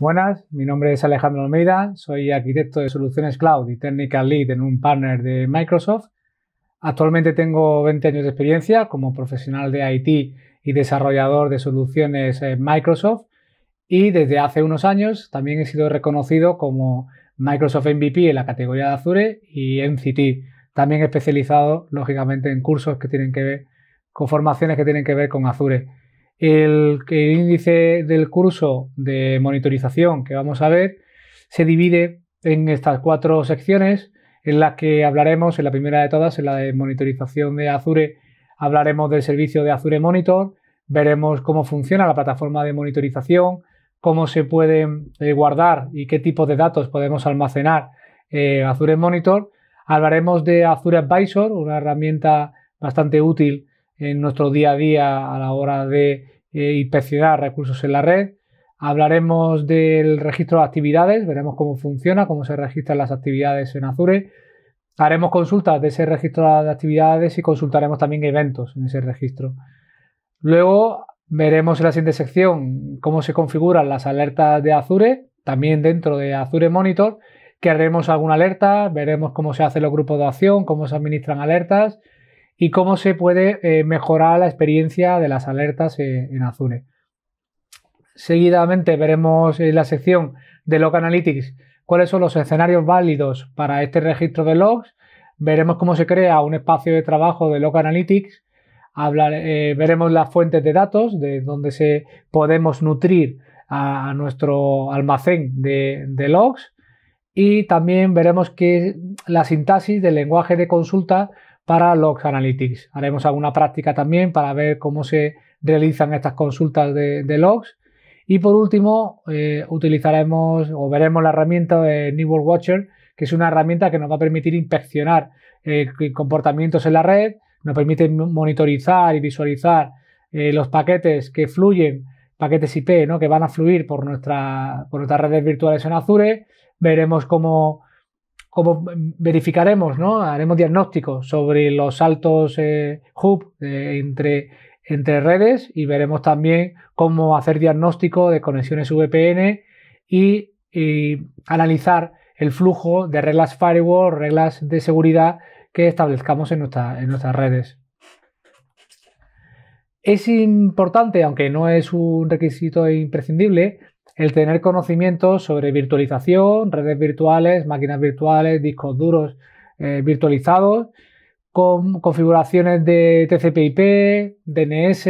Buenas, mi nombre es Alejandro Almeida, soy arquitecto de soluciones cloud y technical lead en un partner de Microsoft. Actualmente tengo 20 años de experiencia como profesional de IT y desarrollador de soluciones en Microsoft y desde hace unos años también he sido reconocido como Microsoft MVP en la categoría de Azure y MCT, también especializado lógicamente en cursos que tienen que ver con formaciones que tienen que ver con Azure el, índice del curso de monitorización que vamos a ver se divide en estas cuatro secciones en las que hablaremos, en la primera de todas, en la de monitorización de Azure, hablaremos del servicio de Azure Monitor, veremos cómo funciona la plataforma de monitorización, cómo se pueden eh, guardar y qué tipo de datos podemos almacenar eh, Azure Monitor. Hablaremos de Azure Advisor, una herramienta bastante útil en nuestro día a día a la hora de eh, inspeccionar recursos en la red. Hablaremos del registro de actividades, veremos cómo funciona, cómo se registran las actividades en Azure. Haremos consultas de ese registro de actividades y consultaremos también eventos en ese registro. Luego veremos en la siguiente sección cómo se configuran las alertas de Azure, también dentro de Azure Monitor, que haremos alguna alerta, veremos cómo se hacen los grupos de acción, cómo se administran alertas y cómo se puede eh, mejorar la experiencia de las alertas eh, en Azure. Seguidamente veremos en la sección de Log Analytics cuáles son los escenarios válidos para este registro de logs. Veremos cómo se crea un espacio de trabajo de Log Analytics. Eh, veremos las fuentes de datos de donde se podemos nutrir a, nuestro almacén de, de, logs y también veremos que la sintaxis del lenguaje de consulta para Log Analytics. Haremos alguna práctica también para ver cómo se realizan estas consultas de, logs. Y por último, eh, utilizaremos o veremos la herramienta de New World Watcher, que es una herramienta que nos va a permitir inspeccionar eh, comportamientos en la red, nos permite monitorizar y visualizar eh, los paquetes que fluyen, paquetes IP, ¿no? que van a fluir por, nuestra, por nuestras redes virtuales en Azure. Veremos cómo como verificaremos, ¿no? Haremos diagnóstico sobre los saltos eh, hub eh, entre, redes y veremos también cómo hacer diagnóstico de conexiones VPN y, analizar el flujo de reglas firewall, reglas de seguridad que establezcamos en nuestras redes. Es importante, aunque no es un requisito imprescindible, el tener conocimientos sobre virtualización, redes virtuales, máquinas virtuales, discos duros eh, virtualizados, con configuraciones de TCP/IP, DNS,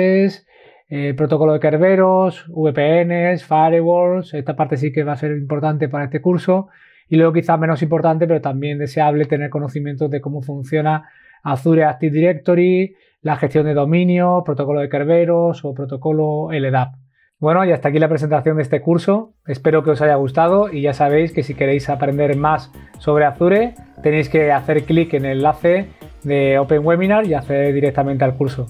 eh, protocolo de Kerberos, VPNs, firewalls. Esta parte sí que va a ser importante para este curso. Y luego quizás menos importante, pero también deseable tener conocimientos de cómo funciona Azure Active Directory, la gestión de dominios, protocolo de Kerberos o protocolo LDAP. Bueno, y hasta aquí la presentación de este curso. Espero que os haya gustado y ya sabéis que si queréis aprender más sobre Azure, tenéis que hacer clic en el enlace de Open Webinar y acceder directamente al curso.